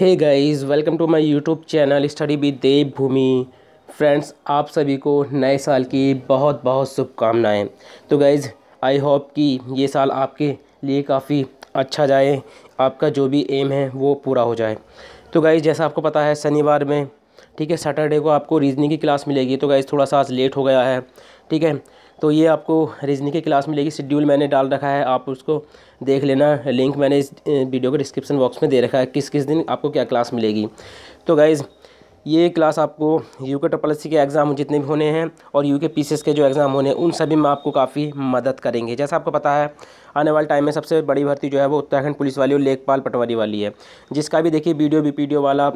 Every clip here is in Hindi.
hey guys welcome to my YouTube channel study with Devbhoomi friends आप सभी को नए साल की बहुत बहुत शुभकामनाएं तो गाइस आई होप कि ये साल आपके लिए काफ़ी अच्छा जाए आपका जो भी एम है वो पूरा हो जाए तो गाइस जैसा आपको पता है शनिवार में ठीक है सैटरडे को आपको रीजनिंग की क्लास मिलेगी तो गाइज़ थोड़ा सा आज लेट हो गया है ठीक है तो ये आपको रीजनिंग की क्लास मिलेगी शेड्यूल मैंने डाल रखा है आप उसको देख लेना लिंक मैंने इस वीडियो के डिस्क्रिप्शन बॉक्स में दे रखा है किस किस दिन आपको क्या क्लास मिलेगी तो गाइज़ ये क्लास आपको यू के ट्रिपल सी के एग्ज़ाम जितने भी होने हैं और यू के एस के जो एग्ज़ाम होने हैं उन सभी में आपको काफ़ी मदद करेंगे जैसा आपको पता है आने वाले टाइम में सबसे बड़ी भर्ती जो है वो उत्तराखंड पुलिस वाली और लेखपाल पटवारी वाली है जिसका भी देखिए वीडियो बी वाला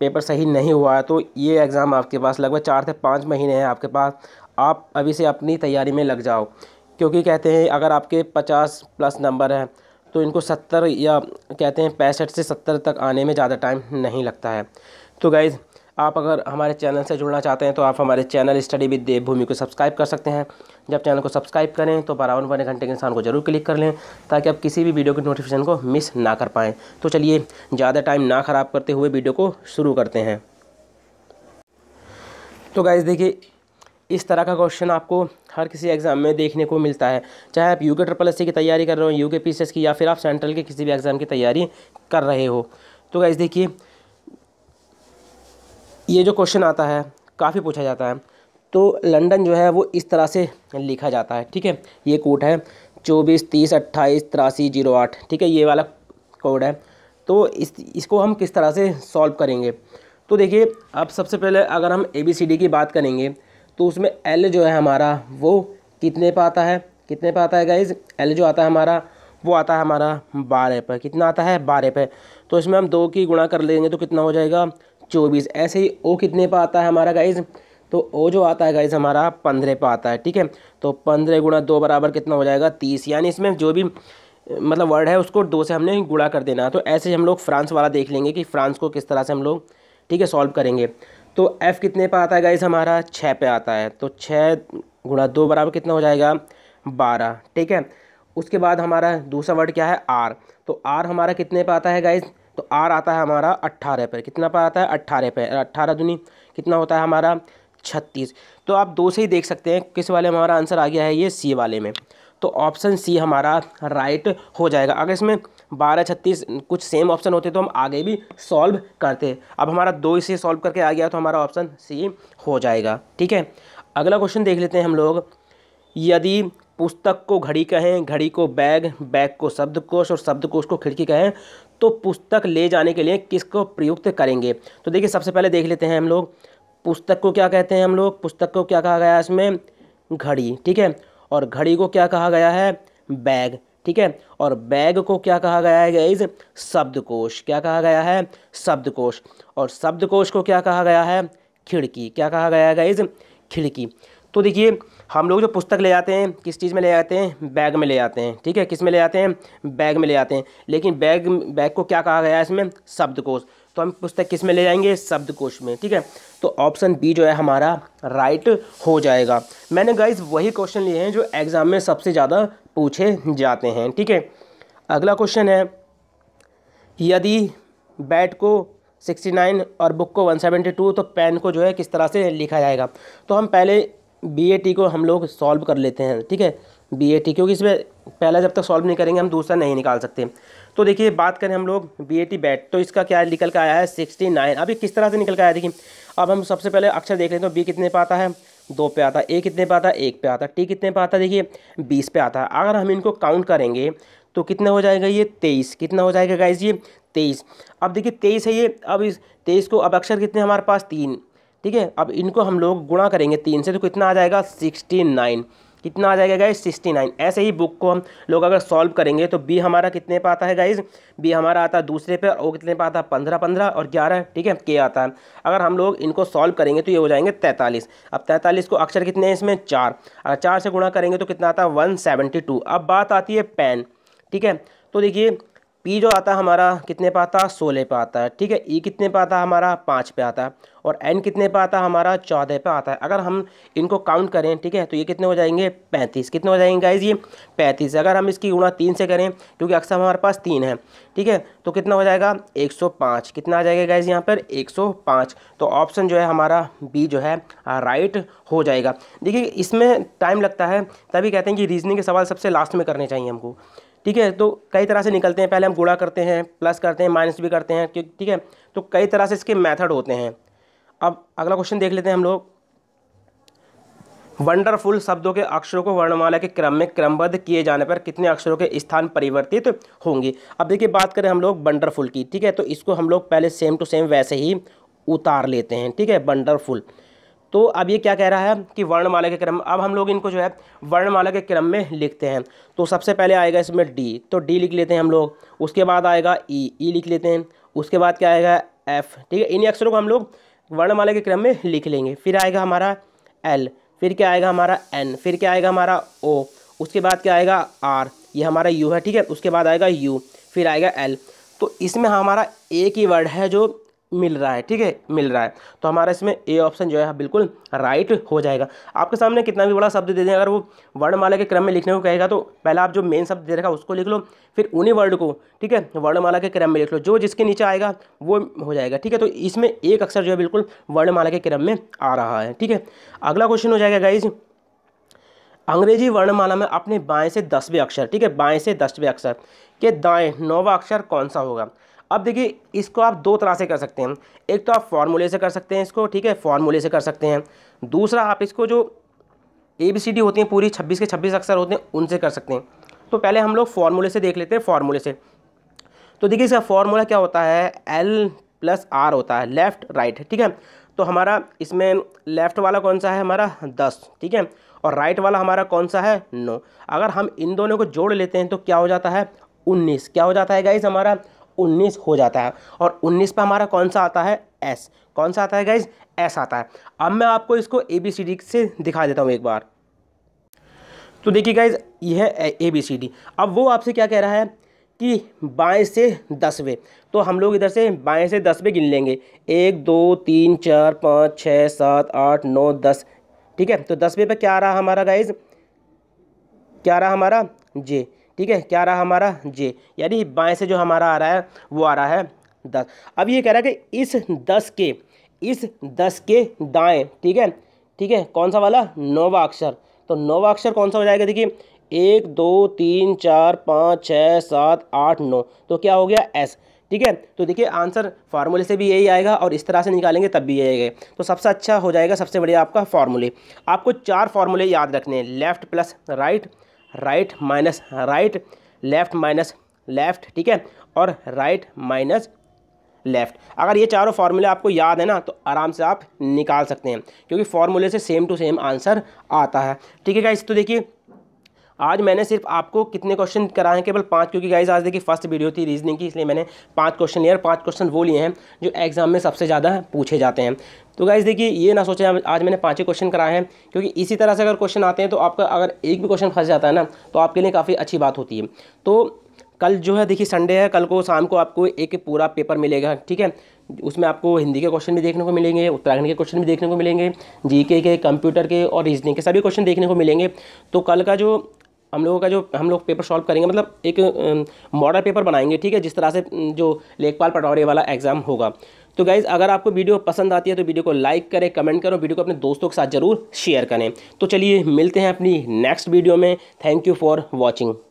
पेपर सही नहीं हुआ है तो ये एग्ज़ाम आपके पास लगभग चार से पाँच महीने हैं आपके पास आप अभी से अपनी तैयारी में लग जाओ क्योंकि कहते हैं अगर आपके पचास प्लस नंबर हैं तो इनको सत्तर या कहते हैं पैंसठ से सत्तर तक आने में ज़्यादा टाइम नहीं लगता है तो गाइज़ आप अगर हमारे चैनल से जुड़ना चाहते हैं तो आप हमारे चैनल स्टडी विद देवभूमि को सब्सक्राइब कर सकते हैं जब चैनल को सब्सक्राइब करें तो बारावन बने घंटे के इंसान को जरूर क्लिक कर लें ताकि आप किसी भी वीडियो की नोटिफिकेशन को मिस ना कर पाएँ तो चलिए ज़्यादा टाइम ना ख़राब करते हुए वीडियो को शुरू करते हैं तो गाइज़ देखिए इस तरह का क्वेश्चन आपको हर किसी एग्ज़ाम में देखने को मिलता है चाहे आप यू के ट्रिपल एस की तैयारी कर रहे हो यू के पी की या फिर आप सेंट्रल के किसी भी एग्ज़ाम की तैयारी कर रहे हो तो गाइज़ देखिए ये जो क्वेश्चन आता है काफ़ी पूछा जाता है तो लंदन जो है वो इस तरह से लिखा जाता है ठीक है ये कोड है चौबीस तीस अट्ठाईस तिरासी जीरो आठ ठीक है ये वाला कोड है तो इस इसको हम किस तरह से सॉल्व करेंगे तो देखिए अब सबसे पहले अगर हम ए बी सी डी की बात करेंगे तो उसमें एल जो है हमारा वो कितने पर आता है कितने पर आता है गाइज एल जो आता है हमारा वो आता है हमारा बारह पर कितना आता है बारह पर तो इसमें हम दो की गुणा कर लेंगे तो कितना हो जाएगा चौबीस ऐसे ही ओ कितने पर आता है हमारा गाइज तो ओ जो आता है गाइज हमारा पंद्रह पर आता है ठीक है तो पंद्रह गुणा दो बराबर कितना हो जाएगा तीस यानी इसमें जो भी मतलब वर्ड है उसको दो से हमने गुणा कर देना तो ऐसे ही हम लोग फ्रांस वाला देख लेंगे कि फ्रांस को किस तरह से हम लोग ठीक है सॉल्व करेंगे तो एफ़ कितने पर आता है गाइज हमारा छः पे आता है तो छः गुणा दो बराबर कितना हो जाएगा बारह ठीक है उसके बाद हमारा दूसरा वर्ड क्या है आर तो आर हमारा कितने पर आता है गाइज तो आर आता है हमारा अट्ठारह पर कितना पर आता है अट्ठारह पर अट्ठारह दुनी कितना होता है हमारा छत्तीस तो आप दो से ही देख सकते हैं किस वाले में हमारा आंसर आ गया है ये सी वाले में तो ऑप्शन सी हमारा राइट हो जाएगा अगर इसमें बारह छत्तीस कुछ सेम ऑप्शन होते तो हम आगे भी सॉल्व करते अब हमारा दो इसे सॉल्व करके आ गया तो हमारा ऑप्शन सी हो जाएगा ठीक है अगला क्वेश्चन देख लेते हैं हम लोग यदि पुस्तक को घड़ी कहें घड़ी को बैग बैग को शब्दकोश और शब्दकोश को खिड़की कहें तो पुस्तक ले जाने के लिए किसको प्रयुक्त करेंगे तो देखिए सबसे पहले देख लेते हैं हम लोग पुस्तक को क्या कहते हैं हम लोग पुस्तक को क्या कहा गया है इसमें घड़ी ठीक है और घड़ी को क्या कहा गया है बैग ठीक है और बैग को क्या कहा गया है गाइज शब्दकोश क्या कहा गया है शब्दकोश और शब्दकोश को क्या कहा गया है खिड़की क्या कहा गया है गाइज खिड़की तो देखिए हम लोग जो पुस्तक ले जाते हैं किस चीज़ में ले जाते हैं बैग में ले जाते हैं ठीक है किस में ले जाते हैं बैग में ले जाते हैं लेकिन बैग बैग को क्या कहा गया है इसमें शब्दकोश तो हम पुस्तक किस में ले जाएंगे शब्दकोश में ठीक है तो ऑप्शन बी जो है हमारा राइट हो जाएगा मैंने गाइज वही क्वेश्चन लिए हैं जो एग्ज़ाम में सबसे ज़्यादा पूछे जाते हैं ठीक है अगला क्वेश्चन है यदि बैट को 69 और बुक को 172 तो पेन को जो है किस तरह से लिखा जाएगा तो हम पहले बी ए टी को हम लोग सॉल्व कर लेते हैं ठीक है बी ए टी क्योंकि इसमें पहला जब तक सॉल्व नहीं करेंगे हम दूसरा नहीं निकाल सकते तो देखिए बात करें हम लोग बी ए टी बैट तो इसका क्या निकल के आया है सिक्सटी नाइन अभी किस तरह से निकल कर आया देखिए अब हम सबसे पहले अक्षर देख लेते हैं तो बी कितने पे आता है दो पे आता है ए कितने पे आता है एक पे आता है टी कितने पे आता है देखिए बीस पे आता है अगर हम इनको काउंट करेंगे तो कितना हो जाएगा ये तेईस कितना हो जाएगा गाइज ये तेईस अब देखिए तेईस है ये अब इस तेईस को अब अक्षर कितने हमारे पास तीन ठीक है अब इनको हम लोग गुणा करेंगे तीन से तो कितना आ जाएगा सिक्सटी नाइन कितना आ जाएगा गाइज सिक्सटी नाइन ऐसे ही बुक को हम लोग अगर सॉल्व करेंगे तो बी हमारा कितने पे आता है गाइज बी हमारा आता है दूसरे पे और वो कितने पे आता है पंद्रह पंद्रह और ग्यारह ठीक है के आता है अगर हम लोग इनको सॉल्व करेंगे तो ये हो जाएंगे तैंतालीस अब तैंतालीस को अक्षर कितने हैं इसमें चार अगर चार से गुणा करेंगे तो कितना आता है वन अब बात आती है पेन ठीक है तो देखिए पी जो आता है हमारा कितने पे आता है सोलह पे आता है ठीक है ई कितने पे आता है हमारा पाँच पे आता है और एन कितने पे आता है हमारा चौदह पे आता है अगर हम इनको काउंट करें ठीक है तो ये कितने हो जाएंगे पैंतीस कितने हो जाएंगे गाइज ये पैंतीस अगर हम इसकी गुणा तीन से करें क्योंकि अक्सर हमारे पास तीन है ठीक है तो कितना हो जाएगा एक सौ पाँच कितना आ जाएगा गाइज यहाँ पर एक सौ पाँच तो ऑप्शन जो है हमारा बी जो है राइट हो जाएगा देखिए इसमें टाइम लगता है तभी कहते हैं कि रीजनिंग के सवाल सबसे लास्ट में करने चाहिए हमको ठीक है तो कई तरह से निकलते हैं पहले हम गुड़ा करते हैं प्लस करते हैं माइनस भी करते हैं ठीक है तो कई तरह से इसके मैथड होते हैं अब अगला क्वेश्चन देख लेते हैं हम लोग वंडरफुल शब्दों के अक्षरों को वर्णमाला के क्रम में क्रमबद्ध किए जाने पर कितने अक्षरों के स्थान परिवर्तित होंगे अब देखिए बात करें हम लोग वंडरफुल की ठीक है तो इसको हम लोग पहले सेम टू सेम वैसे ही उतार लेते हैं ठीक है वंडरफुल तो अब ये क्या कह रहा है कि वर्णमाला के क्रम अब हम लोग इनको जो है वर्णमाला के क्रम में लिखते हैं तो सबसे पहले आएगा इसमें डी तो डी लिख लेते हैं हम लोग उसके बाद आएगा ई e, ई e लिख लेते हैं उसके बाद क्या आएगा एफ ठीक है इन्हीं अक्षरों को हम लोग वर्णमाला के क्रम में लिख लेंगे फिर आएगा हमारा एल फिर क्या आएगा हमारा एन फिर क्या आएगा हमारा ओ उसके बाद क्या आएगा आर ये हमारा यू है ठीक है उसके बाद आएगा यू फिर आएगा एल तो इसमें हमारा एक ही वर्ड है जो मिल रहा है ठीक है मिल रहा है तो हमारा इसमें ए ऑप्शन जो है बिल्कुल राइट हो जाएगा आपके सामने कितना भी बड़ा शब्द दे दें अगर वो वर्णमाला के क्रम में लिखने को कहेगा तो पहले आप जो मेन शब्द दे रखा उसको लिख लो फिर उन्हीं वर्ड को ठीक है वर्णमाला के क्रम में लिख लो जो जिसके नीचे आएगा वो हो जाएगा ठीक है तो इसमें एक अक्षर जो है बिल्कुल वर्णमाला के क्रम में आ रहा है ठीक है अगला क्वेश्चन हो जाएगा गाइज अंग्रेजी वर्णमाला में अपने बाएँ से दसवें अक्षर ठीक है बाएं से दसवें अक्षर के दाएँ नौवा अक्षर कौन सा होगा अब देखिए इसको आप दो तरह से कर सकते हैं एक तो आप फार्मूले से कर सकते हैं इसको ठीक है फार्मूले से कर सकते हैं दूसरा आप इसको जो ए बी सी डी होती हैं पूरी छब्बीस के छब्बीस अक्षर होते हैं उनसे कर सकते हैं तो पहले हम लोग फार्मूले से देख लेते हैं फार्मूले से तो देखिए इसका फार्मूला क्या होता है एल प्लस आर होता है लेफ़्ट राइट ठीक है तो हमारा इसमें लेफ़्ट वाला कौन सा है हमारा दस ठीक है और राइट वाला हमारा कौन सा है नो अगर हम इन दोनों को जोड़ लेते हैं तो क्या हो जाता है उन्नीस क्या हो जाता है गाइज हमारा 19 हो जाता है और 19 पर हमारा कौन सा आता है एस कौन सा आता है गाइज एस आता है अब मैं आपको इसको ए बी सी डी से दिखा देता हूँ एक बार तो देखिए गाइज यह है ए बी सी डी अब वो आपसे क्या कह रहा है कि बाएँ से दसवें तो हम लोग इधर से बाएँ से दसवें गिन लेंगे एक दो तीन चार पाँच छः सात आठ नौ दस ठीक है तो दसवें पर क्या आ रहा हमारा गाइज क्या रहा हमारा जे ठीक है क्या रहा हमारा जे यानी बाएँ से जो हमारा आ रहा है वो आ रहा है दस अब ये कह रहा है कि इस दस के इस दस के दाएँ ठीक है ठीक है कौन सा वाला नौवा अक्षर तो नौवा अक्षर कौन सा हो जाएगा देखिए एक दो तीन चार पाँच छः सात आठ नौ तो क्या हो गया एस ठीक है तो देखिए आंसर फार्मूले से भी यही आएगा और इस तरह से निकालेंगे तब भी यही आएगा तो सबसे अच्छा हो जाएगा सबसे बढ़िया आपका फार्मूले आपको चार फार्मूले याद रखने हैं left plus right right minus right left minus left ठीक है और राइट माइनस लेफ्ट अगर ये चारों फार्मूले आपको याद है ना तो आराम से आप निकाल सकते हैं क्योंकि फार्मूले से सेम टू सेम आंसर आता है ठीक है इस तो देखिए आज मैंने सिर्फ आपको कितने क्वेश्चन कराए हैं केवल पाँच क्योंकि गाइज आज देखिए फर्स्ट वीडियो थी रीजनिंग की इसलिए मैंने पाँच क्वेश्चन लिया और पाँच क्वेश्चन वो लिए हैं जो एग्जाम में सबसे ज़्यादा पूछे जाते हैं तो गाइज देखिए ये ना सोचें आज मैंने पाँच ही क्वेश्चन कराए हैं क्योंकि इसी तरह से अगर क्वेश्चन आते हैं तो आपका अगर एक भी क्वेश्चन फंस जाता है ना तो आपके लिए काफ़ी अच्छी बात होती है तो कल जो है देखिए संडे है कल को शाम को आपको एक पूरा पेपर मिलेगा ठीक है उसमें आपको हिंदी के क्वेश्चन भी देखने को मिलेंगे उत्तराखंड के क्वेश्चन भी देखने को मिलेंगे जीके के कंप्यूटर के और रीजनिंग के सभी क्वेश्चन देखने को मिलेंगे तो कल का जो हम लोगों का जो हम लोग पेपर सॉल्व करेंगे मतलब एक मॉडल पेपर बनाएंगे ठीक है जिस तरह से जो लेखपाल पटौरे वाला एग्ज़ाम होगा तो गाइज़ अगर आपको वीडियो पसंद आती है तो वीडियो को लाइक करें कमेंट और वीडियो को अपने दोस्तों के साथ ज़रूर शेयर करें तो चलिए मिलते हैं अपनी नेक्स्ट वीडियो में थैंक यू फॉर वॉचिंग